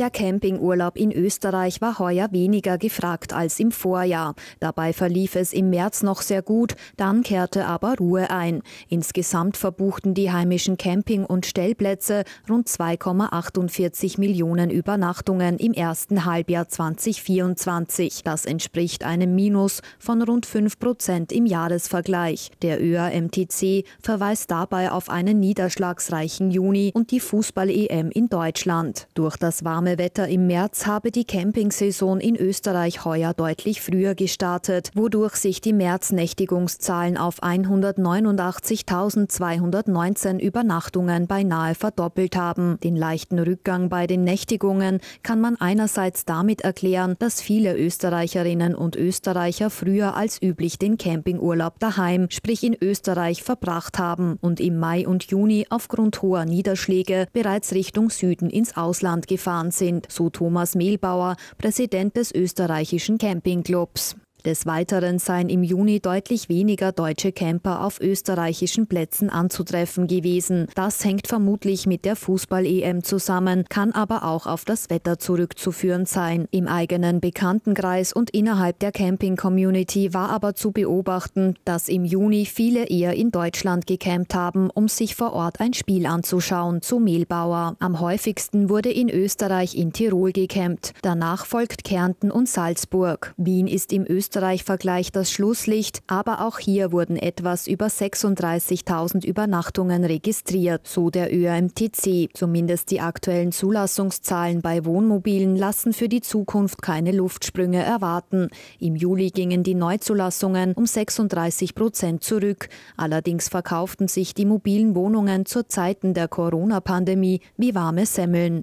Der Campingurlaub in Österreich war heuer weniger gefragt als im Vorjahr. Dabei verlief es im März noch sehr gut, dann kehrte aber Ruhe ein. Insgesamt verbuchten die heimischen Camping- und Stellplätze rund 2,48 Millionen Übernachtungen im ersten Halbjahr 2024. Das entspricht einem Minus von rund 5 Prozent im Jahresvergleich. Der ÖAMTC verweist dabei auf einen niederschlagsreichen Juni und die Fußball-EM in Deutschland. Durch das warme warme Wetter im März habe die Campingsaison in Österreich heuer deutlich früher gestartet, wodurch sich die Märznächtigungszahlen auf 189.219 Übernachtungen beinahe verdoppelt haben. Den leichten Rückgang bei den Nächtigungen kann man einerseits damit erklären, dass viele Österreicherinnen und Österreicher früher als üblich den Campingurlaub daheim, sprich in Österreich, verbracht haben und im Mai und Juni aufgrund hoher Niederschläge bereits Richtung Süden ins Ausland gefahren sind sind, so Thomas Mehlbauer, Präsident des österreichischen Campingclubs. Des Weiteren seien im Juni deutlich weniger deutsche Camper auf österreichischen Plätzen anzutreffen gewesen. Das hängt vermutlich mit der Fußball-EM zusammen, kann aber auch auf das Wetter zurückzuführen sein. Im eigenen Bekanntenkreis und innerhalb der Camping-Community war aber zu beobachten, dass im Juni viele eher in Deutschland gecampt haben, um sich vor Ort ein Spiel anzuschauen, zu Mehlbauer. Am häufigsten wurde in Österreich in Tirol gecampt. Danach folgt Kärnten und Salzburg. Wien ist im Österreich österreich vergleicht das Schlusslicht, aber auch hier wurden etwas über 36.000 Übernachtungen registriert, so der ÖAMTC. Zumindest die aktuellen Zulassungszahlen bei Wohnmobilen lassen für die Zukunft keine Luftsprünge erwarten. Im Juli gingen die Neuzulassungen um 36 Prozent zurück. Allerdings verkauften sich die mobilen Wohnungen zu Zeiten der Corona-Pandemie wie warme Semmeln.